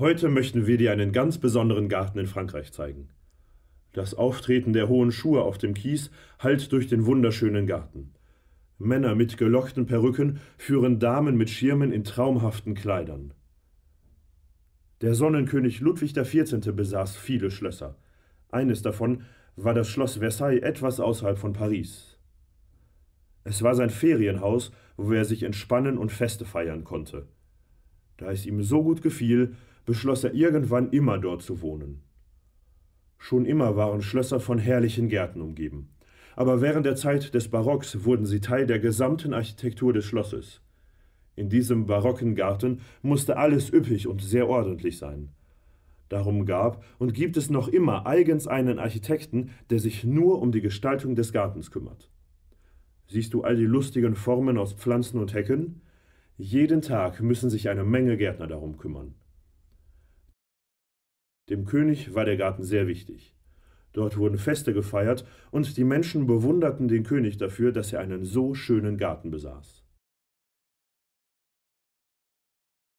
Heute möchten wir dir einen ganz besonderen Garten in Frankreich zeigen. Das Auftreten der hohen Schuhe auf dem Kies hallt durch den wunderschönen Garten. Männer mit gelockten Perücken führen Damen mit Schirmen in traumhaften Kleidern. Der Sonnenkönig Ludwig XIV. besaß viele Schlösser. Eines davon war das Schloss Versailles etwas außerhalb von Paris. Es war sein Ferienhaus, wo er sich entspannen und Feste feiern konnte. Da es ihm so gut gefiel, beschloss er irgendwann immer dort zu wohnen. Schon immer waren Schlösser von herrlichen Gärten umgeben, aber während der Zeit des Barocks wurden sie Teil der gesamten Architektur des Schlosses. In diesem barocken Garten musste alles üppig und sehr ordentlich sein. Darum gab und gibt es noch immer eigens einen Architekten, der sich nur um die Gestaltung des Gartens kümmert. Siehst du all die lustigen Formen aus Pflanzen und Hecken? Jeden Tag müssen sich eine Menge Gärtner darum kümmern. Dem König war der Garten sehr wichtig. Dort wurden Feste gefeiert und die Menschen bewunderten den König dafür, dass er einen so schönen Garten besaß.